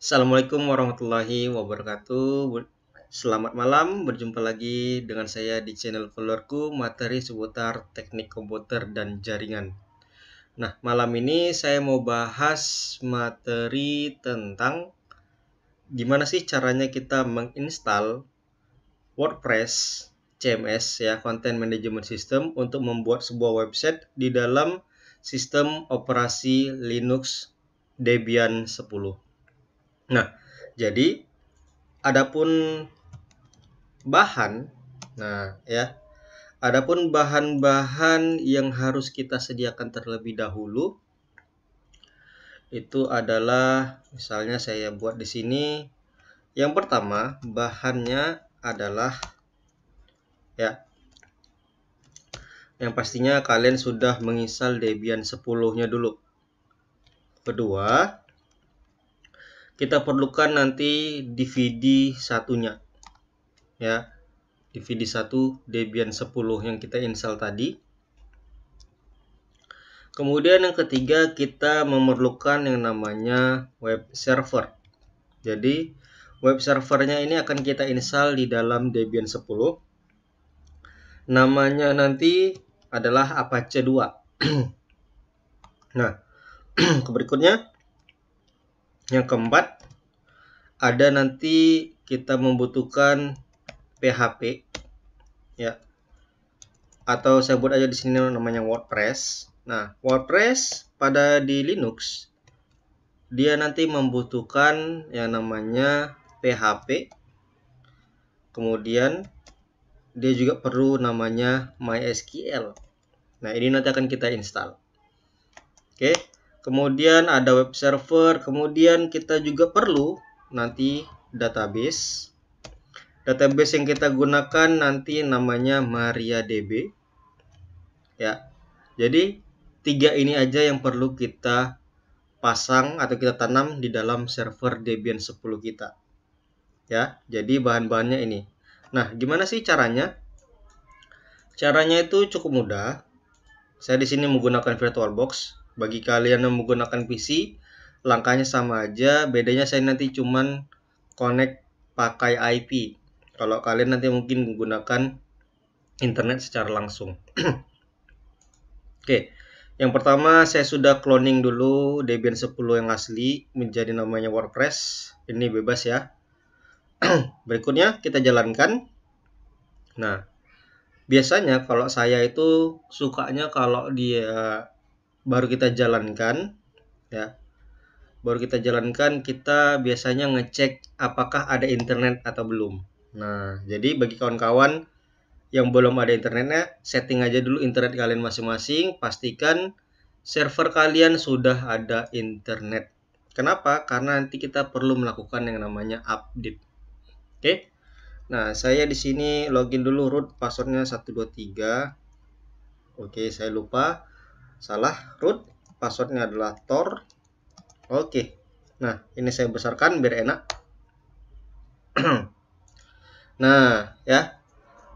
Assalamualaikum warahmatullahi wabarakatuh. Selamat malam, berjumpa lagi dengan saya di channel followerku materi seputar teknik komputer dan jaringan. Nah, malam ini saya mau bahas materi tentang gimana sih caranya kita menginstal WordPress CMS ya, Content Management System untuk membuat sebuah website di dalam sistem operasi Linux Debian 10. Nah, jadi adapun bahan nah ya adapun bahan-bahan yang harus kita sediakan terlebih dahulu itu adalah misalnya saya buat di sini yang pertama bahannya adalah ya yang pastinya kalian sudah menginstal Debian 10-nya dulu. Kedua, kita perlukan nanti DVD satunya ya DVD satu Debian 10 yang kita install tadi kemudian yang ketiga kita memerlukan yang namanya web server jadi web servernya ini akan kita install di dalam Debian 10 namanya nanti adalah Apache 2 nah berikutnya yang keempat, ada nanti kita membutuhkan PHP ya. Atau saya buat aja di sini namanya WordPress. Nah, WordPress pada di Linux dia nanti membutuhkan yang namanya PHP. Kemudian dia juga perlu namanya MySQL. Nah, ini nanti akan kita install. Oke. Okay kemudian ada web server, kemudian kita juga perlu nanti database. Database yang kita gunakan nanti namanya MariaDB. Ya. Jadi tiga ini aja yang perlu kita pasang atau kita tanam di dalam server Debian 10 kita. Ya, jadi bahan-bahannya ini. Nah, gimana sih caranya? Caranya itu cukup mudah. Saya di sini menggunakan VirtualBox. Bagi kalian yang menggunakan PC, langkahnya sama aja. Bedanya saya nanti cuman connect pakai IP. Kalau kalian nanti mungkin menggunakan internet secara langsung. Oke, yang pertama saya sudah cloning dulu Debian 10 yang asli menjadi namanya WordPress. Ini bebas ya. Berikutnya kita jalankan. Nah, biasanya kalau saya itu sukanya kalau dia baru kita jalankan ya baru kita jalankan kita biasanya ngecek apakah ada internet atau belum nah jadi bagi kawan-kawan yang belum ada internetnya setting aja dulu internet kalian masing-masing pastikan server kalian sudah ada internet kenapa karena nanti kita perlu melakukan yang namanya update oke nah saya di sini login dulu root passwordnya 123 oke saya lupa salah root passwordnya adalah tor oke nah ini saya besarkan biar enak nah ya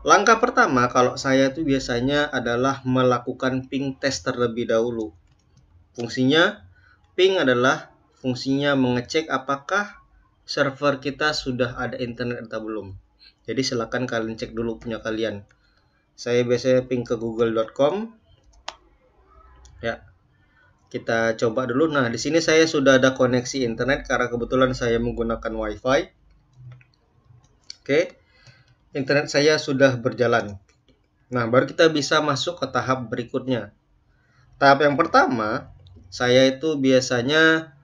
langkah pertama kalau saya itu biasanya adalah melakukan ping test terlebih dahulu fungsinya ping adalah fungsinya mengecek apakah server kita sudah ada internet atau belum jadi silahkan kalian cek dulu punya kalian saya biasanya ping ke google.com ya kita coba dulu nah di sini saya sudah ada koneksi internet karena kebetulan saya menggunakan wifi oke internet saya sudah berjalan nah baru kita bisa masuk ke tahap berikutnya tahap yang pertama saya itu biasanya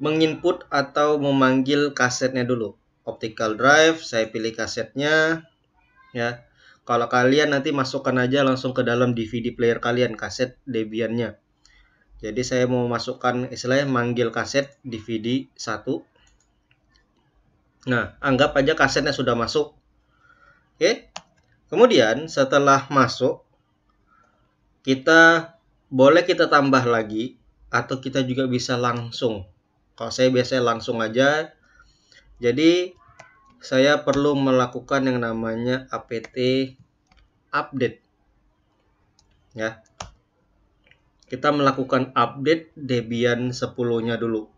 menginput atau memanggil kasetnya dulu optical drive saya pilih kasetnya ya kalau kalian nanti masukkan aja langsung ke dalam DVD player kalian kaset Debian-nya. Jadi saya mau masukkan istilahnya manggil kaset DVD 1. Nah, anggap aja kasetnya sudah masuk. Oke. Kemudian setelah masuk kita boleh kita tambah lagi atau kita juga bisa langsung. Kalau saya biasanya langsung aja. Jadi saya perlu melakukan yang namanya apt update. Ya. Kita melakukan update Debian 10-nya dulu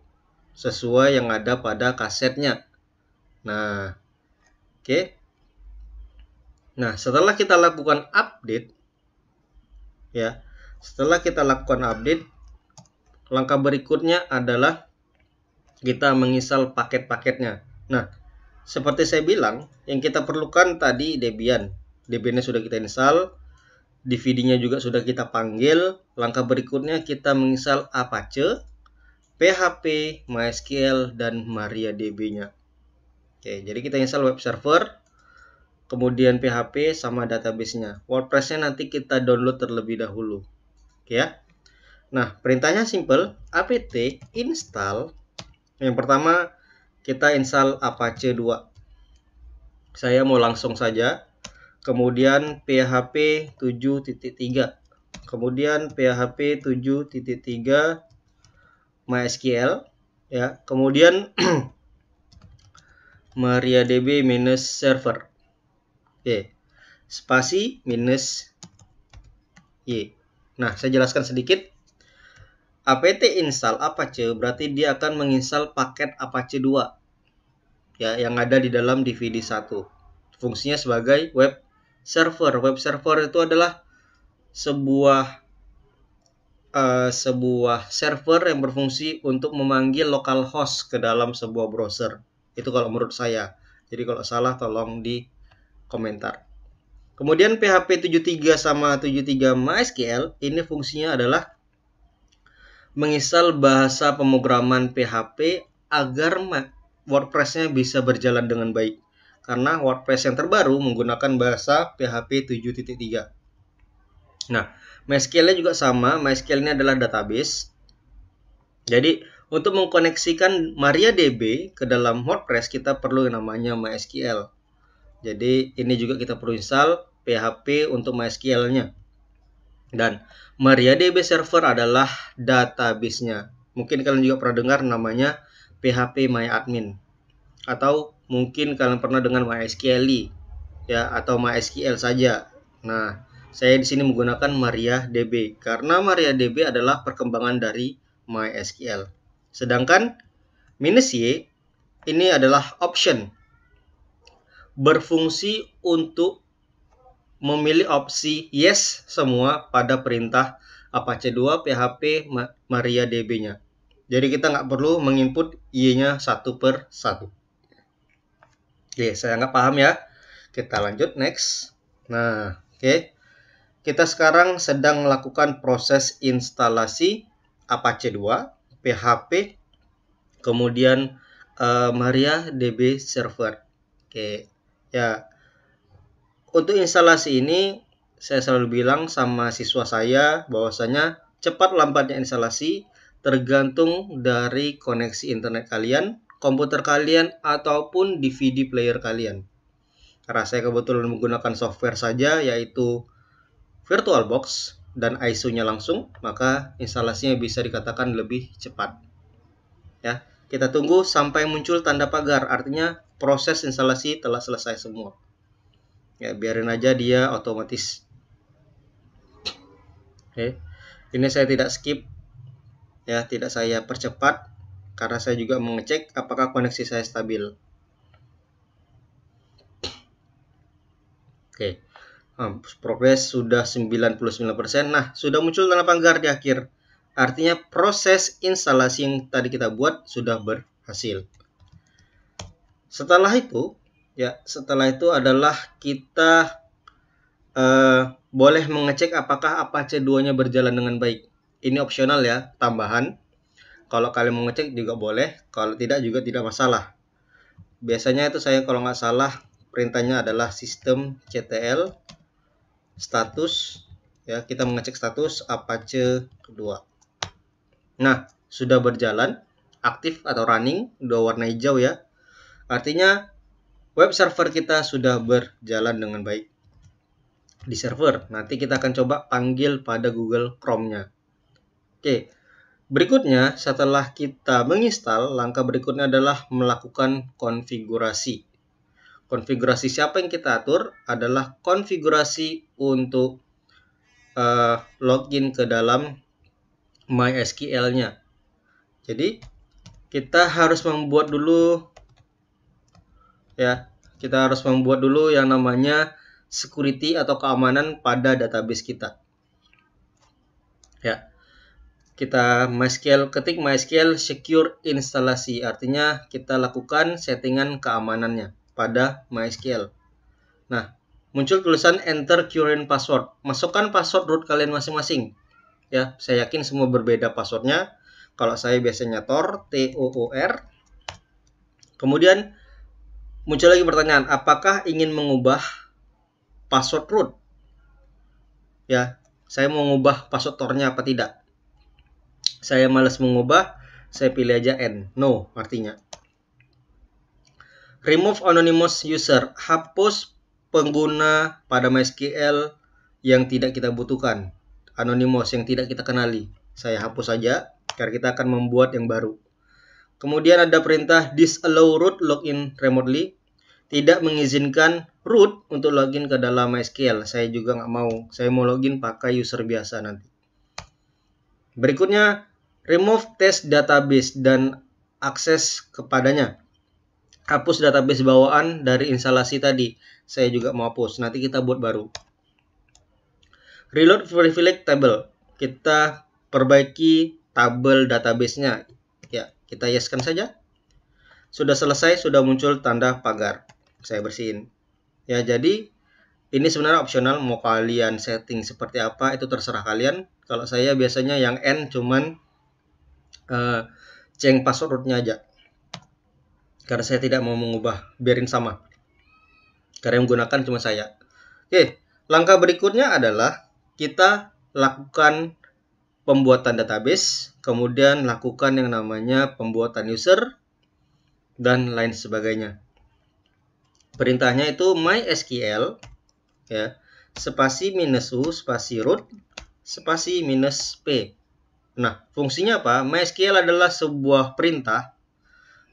sesuai yang ada pada kasetnya. Nah, oke. Okay. Nah, setelah kita lakukan update ya. Setelah kita lakukan update, langkah berikutnya adalah kita menginstal paket-paketnya. Nah, seperti saya bilang, yang kita perlukan tadi Debian DB-nya sudah kita install, DVD-nya juga sudah kita panggil. Langkah berikutnya kita menginstal Apache, PHP, MySQL, dan MariaDB-nya. Oke, jadi kita install web server, kemudian PHP sama database-nya. WordPress-nya nanti kita download terlebih dahulu. Oke ya. Nah, perintahnya simple, apt install. Yang pertama, kita install Apache 2. Saya mau langsung saja kemudian PHP 7.3 kemudian PHP 7.3 MySQL ya kemudian MariaDB minus server oke spasi minus y nah saya jelaskan sedikit apt install apache berarti dia akan menginstal paket apache 2 ya yang ada di dalam dvd 1 fungsinya sebagai web server. Web server itu adalah sebuah uh, sebuah server yang berfungsi untuk memanggil local host ke dalam sebuah browser. Itu kalau menurut saya. Jadi kalau salah tolong di komentar. Kemudian PHP 73 sama 73 MySQL ini fungsinya adalah menginstal bahasa pemrograman PHP agar WordPress-nya bisa berjalan dengan baik karena WordPress yang terbaru menggunakan bahasa PHP 7.3. Nah, MySQL-nya juga sama. MySQL ini adalah database. Jadi, untuk mengkoneksikan MariaDB ke dalam WordPress, kita perlu yang namanya MySQL. Jadi, ini juga kita perlu install PHP untuk MySQL-nya. Dan MariaDB server adalah database-nya. Mungkin kalian juga pernah dengar namanya PHP MyAdmin atau mungkin kalian pernah dengan MySQL ya atau MySQL saja. Nah, saya di sini menggunakan MariaDB karena MariaDB adalah perkembangan dari MySQL. Sedangkan minus y ini adalah option berfungsi untuk memilih opsi yes semua pada perintah Apache 2 PHP MariaDB-nya. Jadi kita nggak perlu menginput Y-nya satu per satu. Oke, saya nggak paham ya. Kita lanjut next. Nah, oke. Okay. Kita sekarang sedang melakukan proses instalasi Apache 2, PHP, kemudian uh, Maria DB server. Oke. Okay. Ya. Untuk instalasi ini saya selalu bilang sama siswa saya bahwasanya cepat lambatnya instalasi tergantung dari koneksi internet kalian, komputer kalian ataupun DVD player kalian. Karena saya kebetulan menggunakan software saja yaitu VirtualBox dan ISO-nya langsung, maka instalasinya bisa dikatakan lebih cepat. Ya, kita tunggu sampai muncul tanda pagar, artinya proses instalasi telah selesai semua. Ya, biarin aja dia otomatis. Oke. Ini saya tidak skip ya, tidak saya percepat karena saya juga mengecek apakah koneksi saya stabil. Oke, okay. Hmm, progres sudah 99%. Nah, sudah muncul tanda pagar di akhir. Artinya proses instalasi yang tadi kita buat sudah berhasil. Setelah itu, ya setelah itu adalah kita uh, boleh mengecek apakah Apache 2-nya berjalan dengan baik. Ini opsional ya, tambahan kalau kalian mau ngecek juga boleh, kalau tidak juga tidak masalah. Biasanya itu saya kalau nggak salah perintahnya adalah sistem CTL status ya kita mengecek status Apache kedua. Nah, sudah berjalan, aktif atau running, dua warna hijau ya. Artinya web server kita sudah berjalan dengan baik di server. Nanti kita akan coba panggil pada Google Chrome-nya. Oke, Berikutnya, setelah kita menginstal, langkah berikutnya adalah melakukan konfigurasi. Konfigurasi siapa yang kita atur adalah konfigurasi untuk uh, login ke dalam MySQL-nya. Jadi, kita harus membuat dulu ya, kita harus membuat dulu yang namanya security atau keamanan pada database kita. Ya kita MySQL ketik MySQL secure instalasi artinya kita lakukan settingan keamanannya pada MySQL. Nah, muncul tulisan enter current password. Masukkan password root kalian masing-masing. Ya, saya yakin semua berbeda passwordnya. Kalau saya biasanya tor T O O R. Kemudian muncul lagi pertanyaan, apakah ingin mengubah password root? Ya, saya mau mengubah password tornya apa tidak? Saya malas mengubah, saya pilih aja N. No, artinya. Remove anonymous user. Hapus pengguna pada MySQL yang tidak kita butuhkan. Anonymous yang tidak kita kenali. Saya hapus saja, karena kita akan membuat yang baru. Kemudian ada perintah disallow root login remotely. Tidak mengizinkan root untuk login ke dalam MySQL. Saya juga nggak mau. Saya mau login pakai user biasa nanti. Berikutnya remove test database dan akses kepadanya. Hapus database bawaan dari instalasi tadi. Saya juga mau hapus. Nanti kita buat baru. Reload privilege table. Kita perbaiki tabel databasenya. Ya, kita yeskan saja. Sudah selesai, sudah muncul tanda pagar. Saya bersihin. Ya, jadi ini sebenarnya opsional mau kalian setting seperti apa itu terserah kalian. Kalau saya biasanya yang N cuman uh, eh, change passwordnya aja karena saya tidak mau mengubah biarin sama karena yang menggunakan cuma saya oke langkah berikutnya adalah kita lakukan pembuatan database kemudian lakukan yang namanya pembuatan user dan lain sebagainya perintahnya itu mysql ya spasi minus u spasi root spasi minus p Nah, fungsinya apa? MySQL adalah sebuah perintah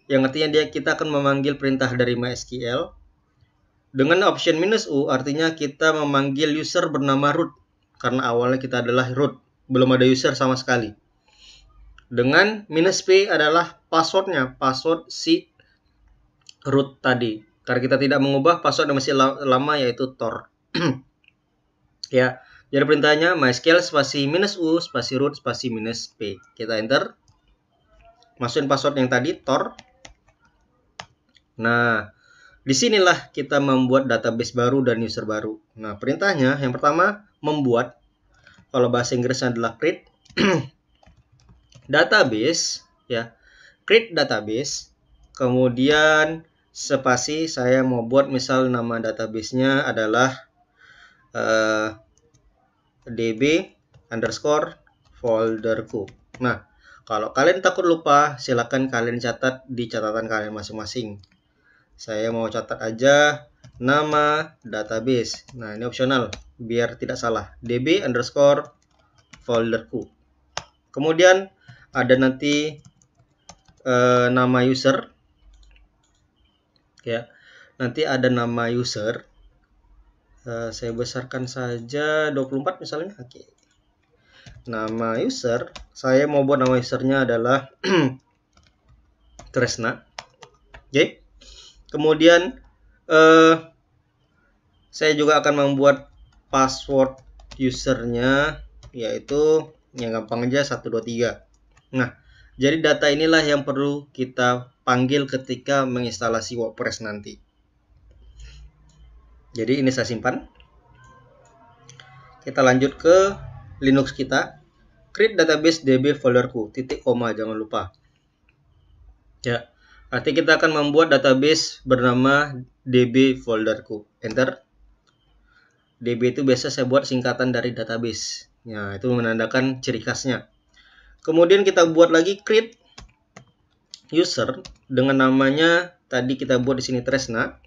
yang artinya dia kita akan memanggil perintah dari MySQL dengan option minus u artinya kita memanggil user bernama root karena awalnya kita adalah root, belum ada user sama sekali. Dengan minus p adalah passwordnya, password si root tadi. Karena kita tidak mengubah password yang masih lama yaitu tor. ya. Jadi perintahnya mysql spasi minus u spasi root spasi minus p. Kita enter. Masukin password yang tadi tor. Nah, disinilah kita membuat database baru dan user baru. Nah, perintahnya yang pertama membuat kalau bahasa Inggrisnya adalah create database ya. Create database. Kemudian spasi saya mau buat misal nama databasenya adalah eh, db underscore folderku. Nah, kalau kalian takut lupa, silakan kalian catat di catatan kalian masing-masing. Saya mau catat aja nama database. Nah, ini opsional biar tidak salah. db underscore folderku. Kemudian ada nanti eh, nama user. Ya. Nanti ada nama user. Eh, saya besarkan saja 24 misalnya oke okay. nama user saya mau buat nama usernya adalah Tresna, oke okay. kemudian uh, saya juga akan membuat password usernya yaitu yang gampang aja 123 nah jadi data inilah yang perlu kita panggil ketika menginstalasi WordPress nanti jadi ini saya simpan. Kita lanjut ke Linux kita. Create database DB folderku, titik koma, jangan lupa. Ya, nanti kita akan membuat database bernama DB folderku. Enter. DB itu biasa saya buat singkatan dari database. Ya, itu menandakan ciri khasnya. Kemudian kita buat lagi create user dengan namanya tadi kita buat di sini Tresna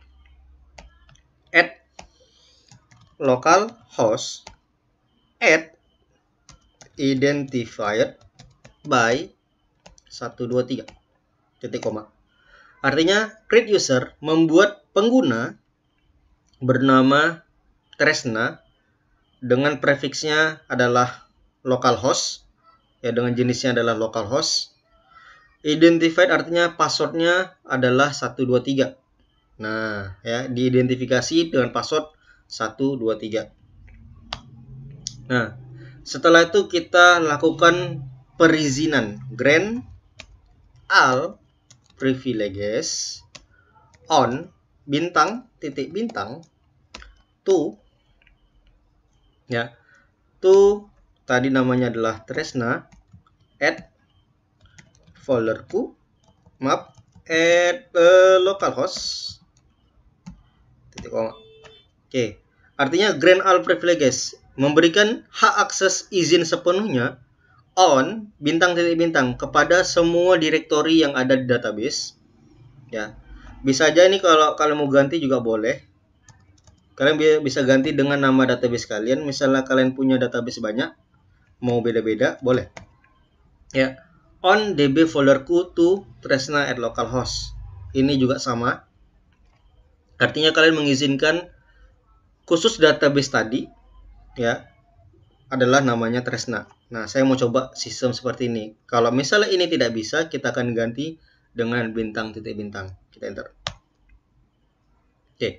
host at identified by 123 titik koma. Artinya create user membuat pengguna bernama Tresna dengan prefixnya adalah localhost ya dengan jenisnya adalah localhost. Identified artinya passwordnya adalah 123. Nah, ya diidentifikasi dengan password 1, 2, 3. Nah, setelah itu kita lakukan perizinan grant all privileges on bintang titik bintang to ya to tadi namanya adalah Tresna at folderku map at uh, localhost titik koma oke okay. Artinya grant all privileges, memberikan hak akses izin sepenuhnya on bintang titik bintang kepada semua direktori yang ada di database. Ya. Bisa aja ini kalau kalian mau ganti juga boleh. Kalian bisa ganti dengan nama database kalian. Misalnya kalian punya database banyak, mau beda-beda, boleh. Ya. On db folderku to Tresna at localhost. Ini juga sama. Artinya kalian mengizinkan khusus database tadi ya adalah namanya Tresna. Nah, saya mau coba sistem seperti ini. Kalau misalnya ini tidak bisa, kita akan ganti dengan bintang titik bintang. Kita enter. Oke. Okay.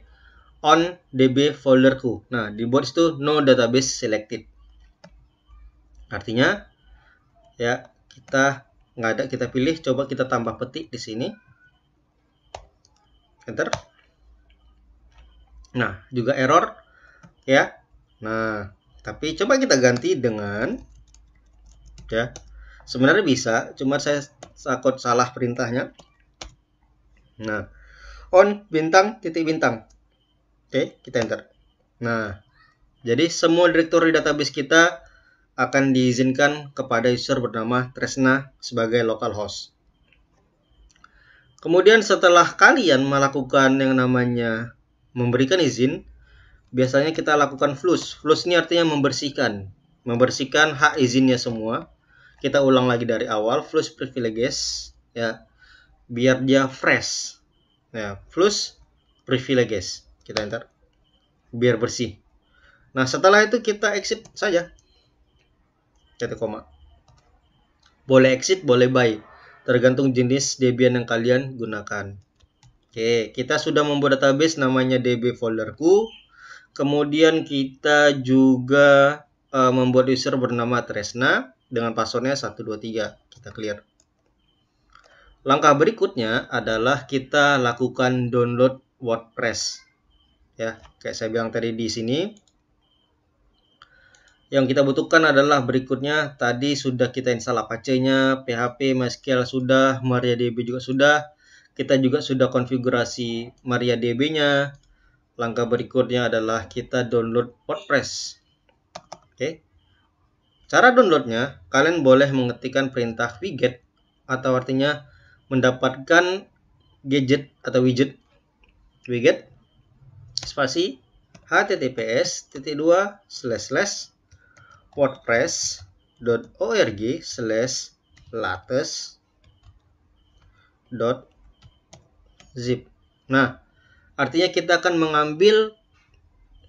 On DB folder folderku. Nah, di board itu no database selected. Artinya ya, kita nggak ada kita pilih coba kita tambah petik di sini. Enter. Nah, juga error ya. Nah, tapi coba kita ganti dengan ya. Sebenarnya bisa, cuma saya takut salah perintahnya. Nah, on bintang titik bintang. Oke, kita enter. Nah, jadi semua direktori database kita akan diizinkan kepada user bernama Tresna sebagai localhost. Kemudian setelah kalian melakukan yang namanya memberikan izin, biasanya kita lakukan flush. Flush ini artinya membersihkan, membersihkan hak izinnya semua. Kita ulang lagi dari awal, flush privileges ya. Biar dia fresh. Ya, flush privileges. Kita enter. Biar bersih. Nah, setelah itu kita exit saja. Kita koma. Boleh exit, boleh buy. Tergantung jenis Debian yang kalian gunakan. Oke, kita sudah membuat database namanya db folderku Kemudian kita juga uh, membuat user bernama Tresna dengan passwordnya 123. Kita clear. Langkah berikutnya adalah kita lakukan download WordPress. Ya, kayak saya bilang tadi di sini. Yang kita butuhkan adalah berikutnya tadi sudah kita install Apache-nya, PHP, MySQL sudah, MariaDB juga sudah. Kita juga sudah konfigurasi MariaDB-nya, Langkah berikutnya adalah kita download WordPress. Oke. Cara downloadnya, kalian boleh mengetikkan perintah widget atau artinya mendapatkan gadget atau widget widget spasi https titik dua slash slash wordpress org slash lattes dot zip. Nah, Artinya kita akan mengambil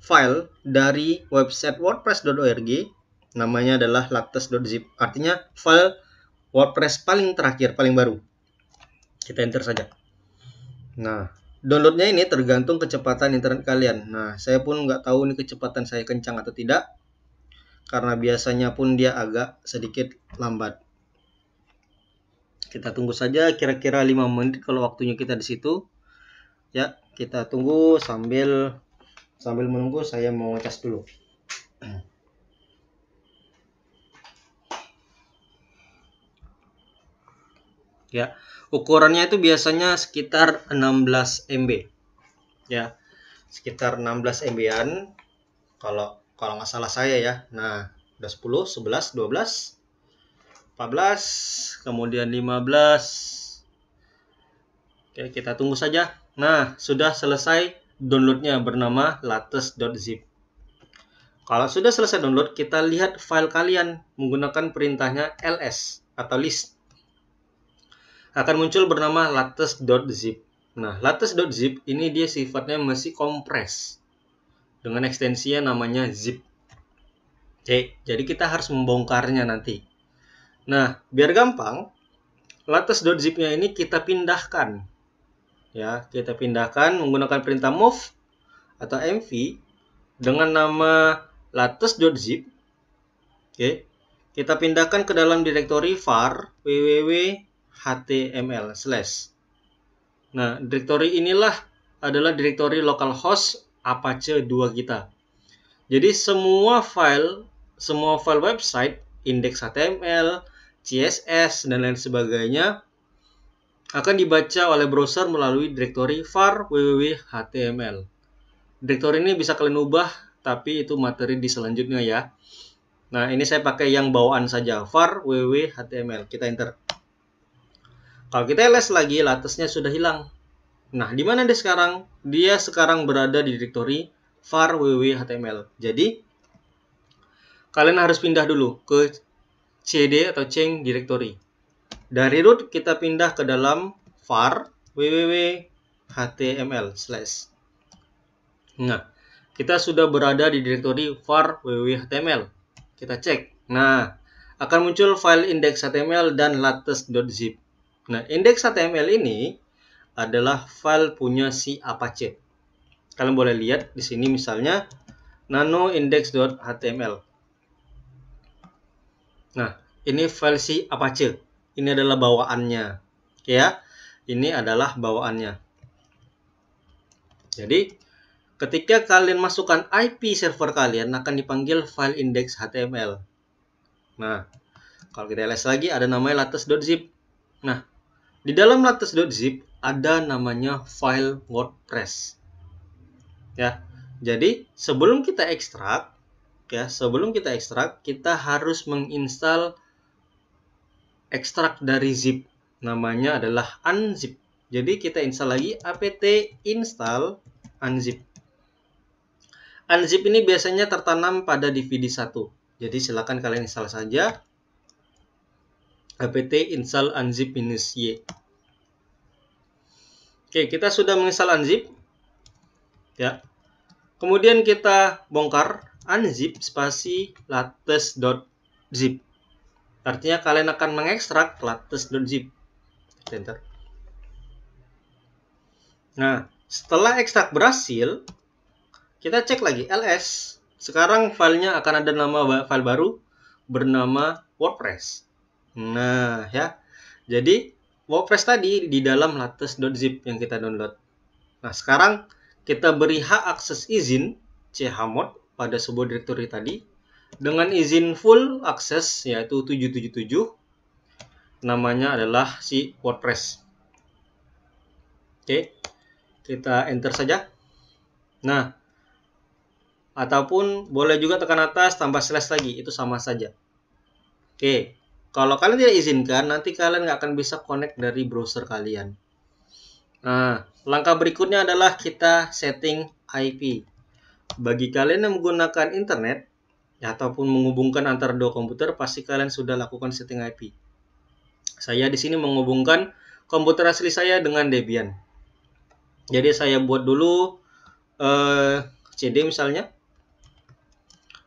file dari website wordpress.org namanya adalah lactase.zip artinya file WordPress paling terakhir, paling baru. Kita enter saja. Nah, downloadnya ini tergantung kecepatan internet kalian. Nah, saya pun nggak tahu ini kecepatan saya kencang atau tidak. Karena biasanya pun dia agak sedikit lambat. Kita tunggu saja kira-kira 5 menit kalau waktunya kita di situ. Ya, kita tunggu sambil sambil menunggu saya mau cas dulu ya ukurannya itu biasanya sekitar 16 MB ya sekitar 16 MB-an kalau kalau nggak salah saya ya nah udah 10 11 12 14 kemudian 15 Oke kita tunggu saja Nah, sudah selesai downloadnya bernama latest.zip. Kalau sudah selesai download, kita lihat file kalian menggunakan perintahnya ls atau list. Akan muncul bernama latest.zip. Nah, latest.zip ini dia sifatnya masih kompres dengan ekstensinya namanya zip. Oke, jadi kita harus membongkarnya nanti. Nah, biar gampang, latest.zip-nya ini kita pindahkan ya kita pindahkan menggunakan perintah move atau mv dengan nama latus.zip oke kita pindahkan ke dalam direktori var www slash nah direktori inilah adalah direktori localhost apache 2 kita jadi semua file semua file website index html css dan lain sebagainya akan dibaca oleh browser melalui direktori var www.html. Direktori ini bisa kalian ubah, tapi itu materi di selanjutnya ya. Nah, ini saya pakai yang bawaan saja, var www.html. Kita enter. Kalau kita les lagi, latesnya sudah hilang. Nah, di mana dia sekarang? Dia sekarang berada di direktori var www.html. Jadi, kalian harus pindah dulu ke cd atau change directory. Dari root kita pindah ke dalam var www.html slash. Nah, kita sudah berada di direktori var www.html Kita cek. Nah, akan muncul file index.html dan latest.zip. Nah, index.html ini adalah file punya si Apache. Kalian boleh lihat di sini misalnya nano index.html. Nah, ini file si Apache. Ini adalah bawaannya. Oke ya. Ini adalah bawaannya. Jadi, ketika kalian masukkan IP server kalian akan dipanggil file index HTML. Nah, kalau kita les lagi ada namanya latest.zip. Nah, di dalam latest.zip ada namanya file WordPress. Ya. Jadi, sebelum kita ekstrak ya, sebelum kita ekstrak, kita harus menginstal ekstrak dari zip namanya adalah unzip jadi kita install lagi apt install unzip unzip ini biasanya tertanam pada DVD 1 jadi silakan kalian install saja apt install unzip minus y Oke, kita sudah menginstall unzip. Ya. Kemudian kita bongkar unzip spasi latest.zip. Artinya kalian akan mengekstrak zip Enter. Nah, setelah ekstrak berhasil, kita cek lagi ls. Sekarang filenya akan ada nama file baru bernama WordPress. Nah, ya. Jadi, WordPress tadi di dalam latest.zip yang kita download. Nah, sekarang kita beri hak akses izin chmod pada sebuah direktori tadi dengan izin full access yaitu 777 namanya adalah si WordPress. Oke. Kita enter saja. Nah, ataupun boleh juga tekan atas tambah slash lagi, itu sama saja. Oke. Kalau kalian tidak izinkan, nanti kalian nggak akan bisa connect dari browser kalian. Nah, langkah berikutnya adalah kita setting IP. Bagi kalian yang menggunakan internet, ataupun menghubungkan antar dua komputer, pasti kalian sudah lakukan setting IP. Saya di sini menghubungkan komputer asli saya dengan Debian. Jadi saya buat dulu eh, CD misalnya.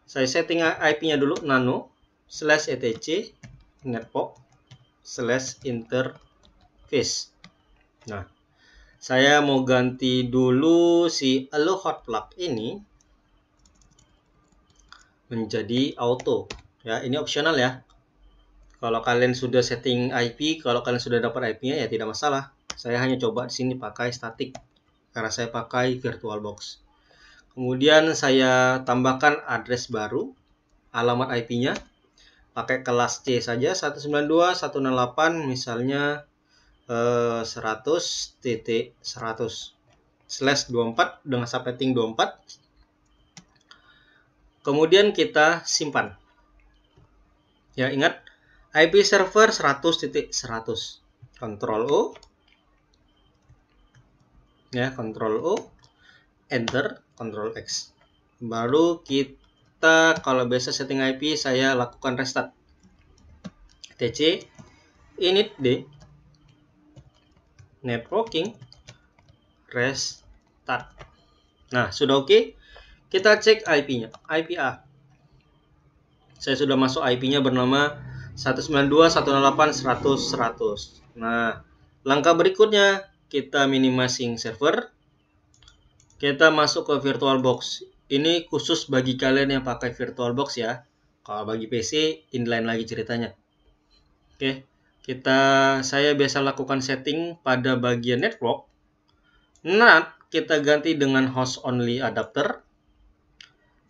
Saya setting IP-nya dulu nano slash etc network slash interface. Nah, saya mau ganti dulu si allow hot ini menjadi auto ya ini opsional ya kalau kalian sudah setting IP kalau kalian sudah dapat IP nya ya tidak masalah saya hanya coba di sini pakai statik karena saya pakai virtual box kemudian saya tambahkan address baru alamat IP nya pakai kelas C saja 192.168 misalnya eh, 100 titik 100 slash 24 dengan subnetting 24 Kemudian kita simpan. Ya, ingat IP server 100.100. Control Ctrl O. Ya, Ctrl O. Enter, Ctrl X. Baru kita kalau biasa setting IP saya lakukan restart. TC init D networking restart. Nah, sudah oke. Okay? Kita cek IP-nya, ip a Saya sudah masuk IP-nya bernama 192.168.100.100. Nah, langkah berikutnya kita minimizing server. Kita masuk ke VirtualBox. Ini khusus bagi kalian yang pakai VirtualBox ya. Kalau bagi PC inline lagi ceritanya. Oke, kita saya biasa lakukan setting pada bagian network. Nah, kita ganti dengan host only adapter.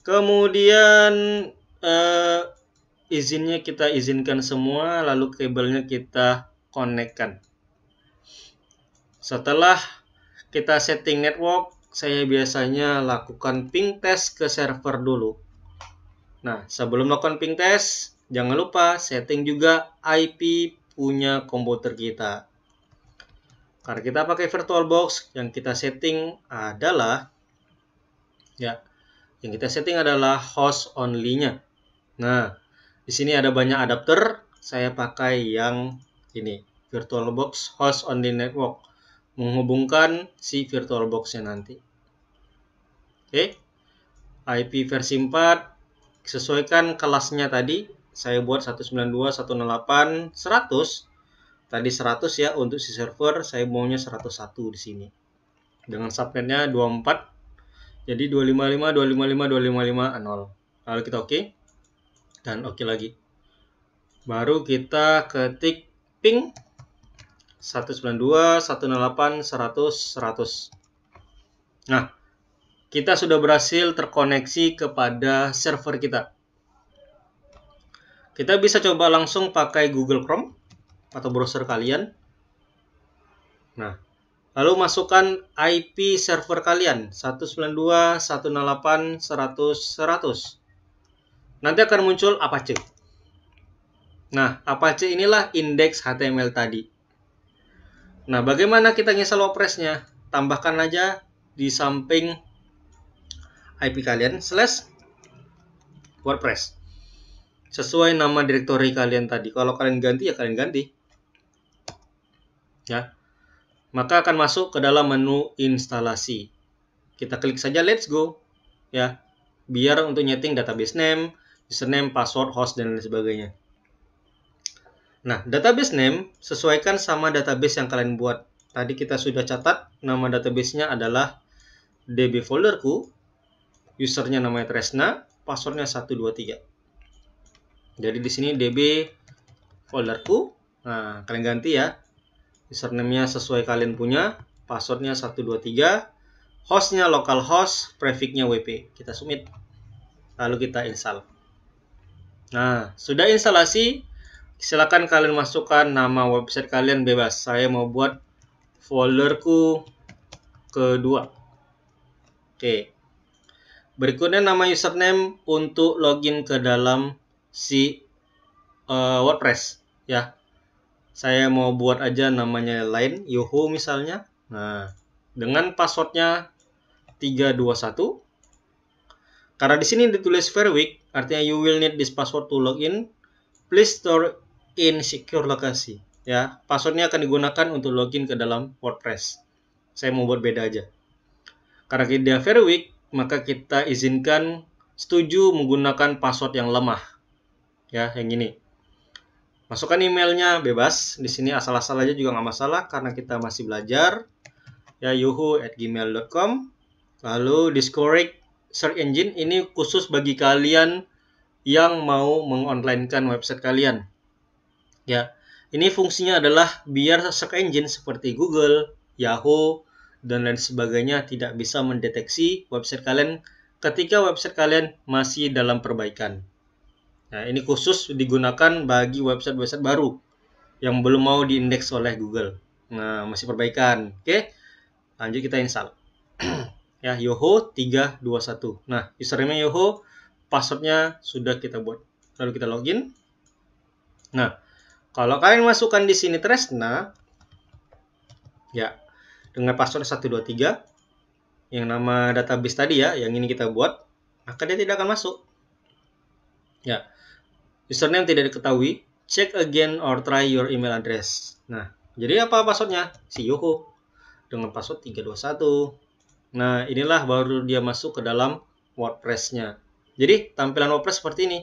Kemudian eh, izinnya kita izinkan semua, lalu kabelnya kita konekkan. Setelah kita setting network, saya biasanya lakukan ping test ke server dulu. Nah, sebelum melakukan ping test, jangan lupa setting juga IP punya komputer kita. Karena kita pakai VirtualBox, yang kita setting adalah ya yang kita setting adalah host only-nya. Nah, di sini ada banyak adapter, saya pakai yang ini, VirtualBox host only network, menghubungkan si VirtualBox-nya nanti. Oke. Okay. IP versi 4 sesuaikan kelasnya tadi, saya buat 192, 100. Tadi 100 ya untuk si server, saya maunya 101 di sini. Dengan subnetnya 24 jadi 255, 255, 255, 0. Lalu kita oke. Okay. Dan oke okay lagi. Baru kita ketik ping 192, 108, 100, 100. Nah, kita sudah berhasil terkoneksi kepada server kita. Kita bisa coba langsung pakai Google Chrome atau browser kalian. Nah, Lalu masukkan IP server kalian 192.168.100.100. Nanti akan muncul Apache. Nah, Apache inilah indeks HTML tadi. Nah, bagaimana kita WordPress-nya? Tambahkan aja di samping IP kalian slash WordPress. Sesuai nama direktori kalian tadi. Kalau kalian ganti ya kalian ganti. Ya, maka akan masuk ke dalam menu instalasi. Kita klik saja let's go ya. Biar untuk nyeting database name, username, password, host dan lain sebagainya. Nah, database name sesuaikan sama database yang kalian buat. Tadi kita sudah catat nama databasenya adalah DB folderku, usernya namanya Tresna, passwordnya 123. Jadi di sini DB folderku. Nah, kalian ganti ya username-nya sesuai kalian punya, passwordnya 123, hostnya localhost, prefixnya WP. Kita submit, lalu kita install. Nah, sudah instalasi, silakan kalian masukkan nama website kalian bebas. Saya mau buat folderku kedua. Oke. Berikutnya nama username untuk login ke dalam si uh, WordPress ya saya mau buat aja namanya lain Yoho misalnya nah dengan passwordnya 321 karena di sini ditulis Fairwick artinya you will need this password to login please store in secure lokasi ya passwordnya akan digunakan untuk login ke dalam WordPress saya mau buat beda aja karena dia Fairwick maka kita izinkan setuju menggunakan password yang lemah ya yang ini Masukkan emailnya bebas. Di sini asal-asal aja juga nggak masalah karena kita masih belajar. Ya at gmail.com Lalu Discord search engine ini khusus bagi kalian yang mau mengonlinekan website kalian. Ya, ini fungsinya adalah biar search engine seperti Google, Yahoo, dan lain sebagainya tidak bisa mendeteksi website kalian ketika website kalian masih dalam perbaikan. Nah, ini khusus digunakan bagi website-website baru yang belum mau diindeks oleh Google. Nah, masih perbaikan. Oke. Lanjut kita install. ya, Yoho 321. Nah, username Yoho, passwordnya sudah kita buat. Lalu kita login. Nah, kalau kalian masukkan di sini Tresna ya, dengan password 123 yang nama database tadi ya, yang ini kita buat, maka dia tidak akan masuk. Ya. Username tidak diketahui. Check again or try your email address. Nah, jadi apa passwordnya? Si Yoko dengan password 321. Nah, inilah baru dia masuk ke dalam WordPress-nya. Jadi, tampilan WordPress seperti ini.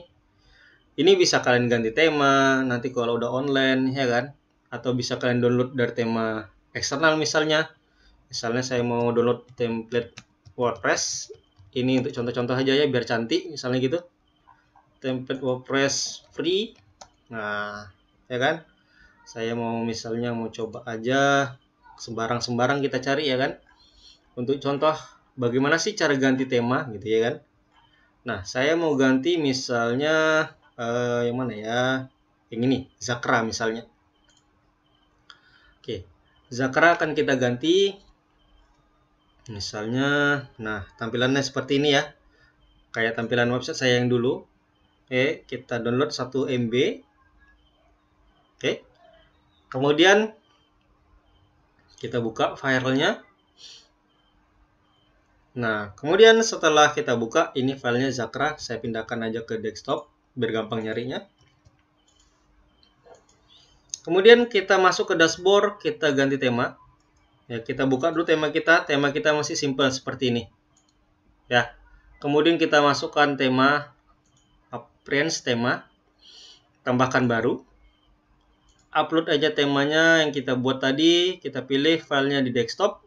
Ini bisa kalian ganti tema, nanti kalau udah online, ya kan? Atau bisa kalian download dari tema eksternal misalnya. Misalnya saya mau download template WordPress. Ini untuk contoh-contoh aja ya, biar cantik misalnya gitu template WordPress free nah ya kan saya mau misalnya mau coba aja sembarang-sembarang kita cari ya kan untuk contoh bagaimana sih cara ganti tema gitu ya kan nah saya mau ganti misalnya eh, yang mana ya yang ini Zakra misalnya oke Zakra akan kita ganti misalnya nah tampilannya seperti ini ya kayak tampilan website saya yang dulu Oke, kita download 1 MB. Oke. Kemudian kita buka filenya. Nah, kemudian setelah kita buka, ini filenya Zakra. Saya pindahkan aja ke desktop, biar gampang nyarinya. Kemudian kita masuk ke dashboard, kita ganti tema. Ya, kita buka dulu tema kita. Tema kita masih simple seperti ini. Ya. Kemudian kita masukkan tema print tema, tambahkan baru. Upload aja temanya yang kita buat tadi, kita pilih filenya di desktop.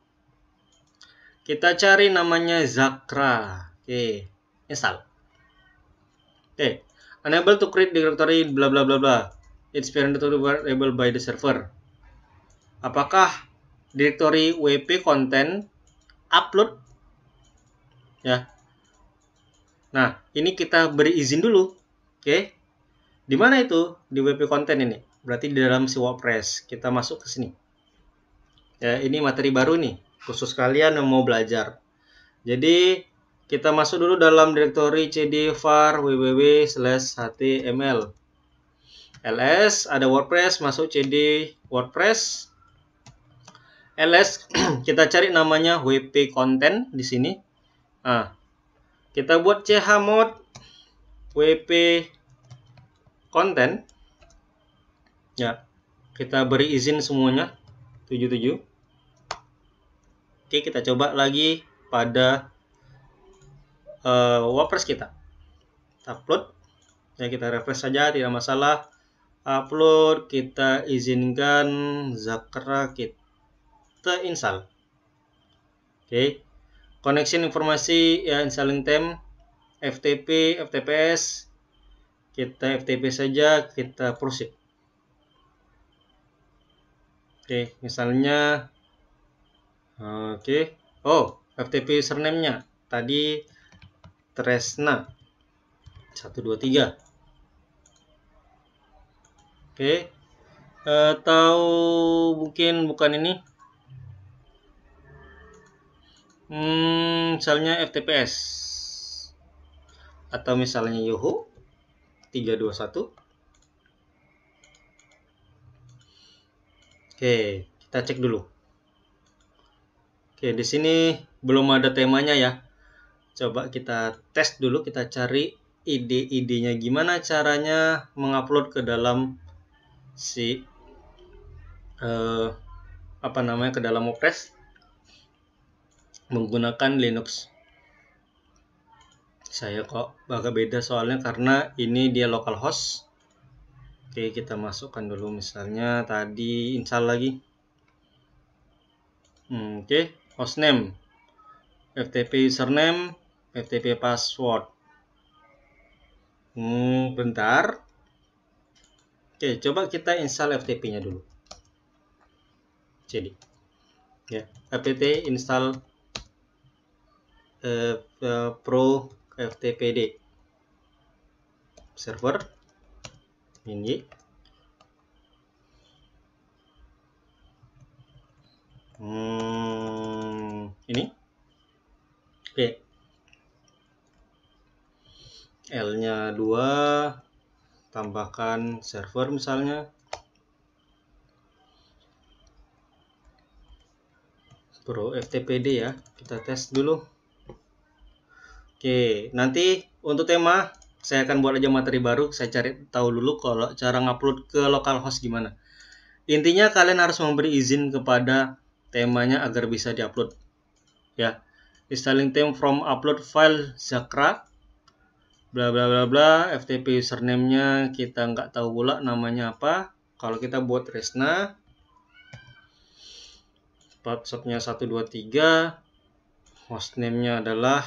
Kita cari namanya Zakra. Oke, install. Oke, enable to create directory bla bla bla bla. It's variable by the server. Apakah directory WP content upload ya. Nah, ini kita beri izin dulu Oke. Di mana itu? Di WP content ini. Berarti di dalam si WordPress. Kita masuk ke sini. Ya, ini materi baru nih, khusus kalian yang mau belajar. Jadi, kita masuk dulu dalam direktori cd var www/html. ls ada WordPress, masuk cd WordPress. ls kita cari namanya wp content di sini. Nah, kita buat ch chmod wp konten ya kita beri izin semuanya 77 oke kita coba lagi pada uh, WordPress kita. kita upload ya kita refresh saja tidak masalah upload kita izinkan Zakra kita install oke okay. connection informasi ya installing tem FTP FTPS kita FTP saja, kita proceed. Oke, misalnya Oke. Oh, FTP username-nya tadi Tresna 123. Oke. Atau eh, mungkin bukan ini. Hmm, misalnya FTPS atau misalnya Yahoo 321. Oke, kita cek dulu. Oke, di sini belum ada temanya ya. Coba kita tes dulu, kita cari ide-idenya gimana caranya mengupload ke dalam si eh, apa namanya ke dalam Wordpress menggunakan Linux saya kok agak beda soalnya karena ini dia local host oke kita masukkan dulu misalnya tadi install lagi hmm, oke hostname ftp username ftp password hmm, bentar oke coba kita install ftp nya dulu jadi ya ftp install eh, uh, pro ftpd server ini hmm, ini oke okay. L nya 2 tambahkan server misalnya bro ftpd ya kita tes dulu Oke, nanti untuk tema saya akan buat aja materi baru. Saya cari tahu dulu kalau cara ngupload ke lokal host gimana. Intinya kalian harus memberi izin kepada temanya agar bisa diupload. Ya, installing theme from upload file Zakra bla bla bla bla FTP username-nya kita nggak tahu pula namanya apa kalau kita buat Resna passwordnya 123 hostname-nya adalah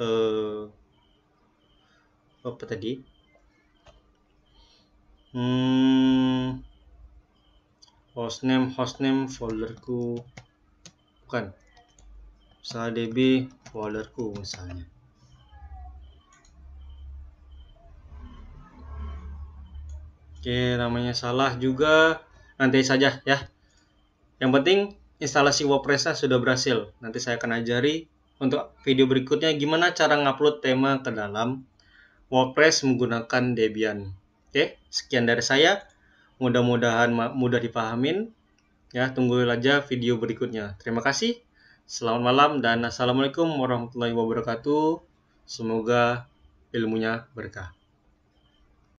uh, apa tadi hmm, hostname hostname folderku bukan usaha db folderku misalnya Oke, namanya salah juga. Nanti saja ya. Yang penting instalasi wordpress sudah berhasil. Nanti saya akan ajari untuk video berikutnya gimana cara ngupload tema ke dalam WordPress menggunakan Debian. Oke, sekian dari saya. Mudah-mudahan mudah dipahamin. Ya, tunggu aja video berikutnya. Terima kasih. Selamat malam dan assalamualaikum warahmatullahi wabarakatuh. Semoga ilmunya berkah.